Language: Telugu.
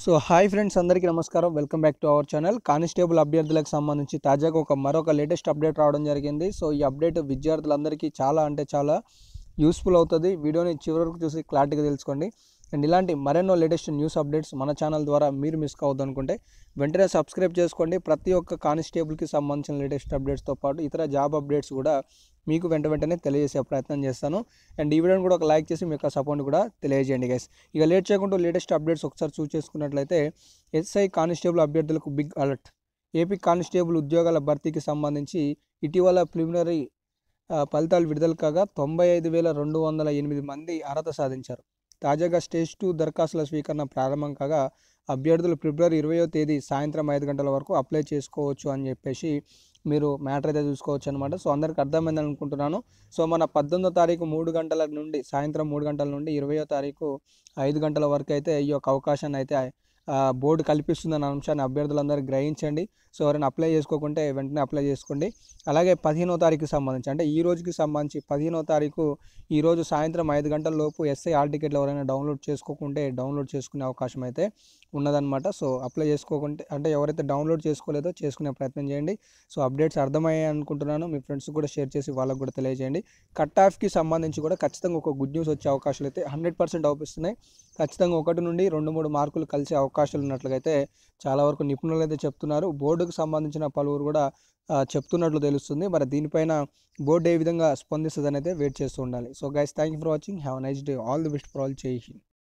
సో హాయ్ ఫ్రెండ్స్ అందరికీ నమస్కారం welcome back to our channel constable అభ్యర్థులకు సంబంధించి తాజాగా ఒక మరొక లేటెస్ట్ అప్డేట్ రావడం జరిగింది సో ఈ అప్డేట్ విద్యార్థులందరికీ చాలా అంటే చాలా యూస్ఫుల్ అవుతుంది వీడియోని చివరి వరకు చూసి క్లారిటీగా తెలుసుకోండి అండ్ ఇలాంటి మరెన్నో లేటెస్ట్ న్యూస్ అప్డేట్స్ మన ఛానల్ ద్వారా మీరు మిస్ కావద్దు అనుకుంటే వెంటనే సబ్స్క్రైబ్ చేసుకోండి ప్రతి ఒక్క కానిస్టేబుల్కి సంబంధించిన లేటెస్ట్ అప్డేట్స్తో పాటు ఇతర జాబ్ అప్డేట్స్ కూడా మీకు వెంట వెంటనే తెలియజేసే ప్రయత్నం చేస్తాను అండ్ ఈ వీడియోని కూడా ఒక లైక్ చేసి మీ యొక్క సపోర్ట్ కూడా తెలియజేయండి గైస్ ఇక లేట్ చేయకుండా లేటెస్ట్ అప్డేట్స్ ఒకసారి చూస్ చేసుకున్నట్లయితే ఎస్ఐ కానిస్టేబుల్ అభ్యర్థులకు బిగ్ అలర్ట్ ఏపీ కానిస్టేబుల్ ఉద్యోగాల భర్తీకి సంబంధించి ఇటీవల ప్రిలిమినరీ ఫలితాలు విడుదల కాగా తొంభై ఐదు వేల రెండు వందల ఎనిమిది మంది అర్హత సాధించారు తాజాగా స్టేజ్ టూ దరఖాస్తుల స్వీకరణ ప్రారంభం కాగా అభ్యర్థులు ఫిబ్రవరి ఇరవయో తేదీ సాయంత్రం ఐదు గంటల వరకు అప్లై చేసుకోవచ్చు అని చెప్పేసి మీరు మ్యాటర్ అయితే చూసుకోవచ్చు అనమాట సో అందరికి అర్థమైంది అనుకుంటున్నాను సో మన పద్దెనిమిదో తారీఖు మూడు గంటల నుండి సాయంత్రం మూడు గంటల నుండి ఇరవయో తారీఖు ఐదు గంటల వరకు అయితే ఈ యొక్క అవకాశాన్ని అయితే బోర్డు కల్పిస్తుందన్న అంశాన్ని అభ్యర్థులందరూ గ్రహించండి సో ఎవరైనా అప్లై చేసుకోకుంటే వెంటనే అప్లై చేసుకోండి అలాగే పదిహేనో తారీఖుకి సంబంధించి అంటే ఈ రోజుకి సంబంధించి పదిహేనో తారీఖు ఈరోజు సాయంత్రం ఐదు గంటల లోపు ఎస్ఐ ఆల్ టికెట్లు ఎవరైనా డౌన్లోడ్ చేసుకోకుంటే డౌన్లోడ్ చేసుకునే అవకాశం అయితే ఉన్నదన్నమాట సో అప్లై చేసుకోకుంటే అంటే ఎవరైతే డౌన్లోడ్ చేసుకోలేదో చేసుకునే ప్రయత్నం చేయండి సో అప్డేట్స్ అర్థమయ్యాయి అనుకుంటున్నాను మీ ఫ్రెండ్స్ కూడా షేర్ చేసి వాళ్ళకు కూడా తెలియజేయండి కట్ ఆఫ్కి సంబంధించి కూడా ఖచ్చితంగా ఒక గుడ్ న్యూస్ వచ్చే అవకాశాలు అయితే హండ్రెడ్ పర్సెంట్ ఖచ్చితంగా ఒకటి నుండి రెండు మూడు మార్కులు కలిసే అవకాశం అవకాశాలు ఉన్నట్లుగైతే చాలా వరకు నిపుణులు అయితే చెప్తున్నారు బోర్డుకు సంబంధించిన పలువురు కూడా చెప్తున్నట్లు తెలుస్తుంది మరి దీనిపైన బోర్డు ఏ విధంగా అనేది వెయిట్ చేస్తూ ఉండాలి so guys thank you for watching have nice day all the best for all చేయి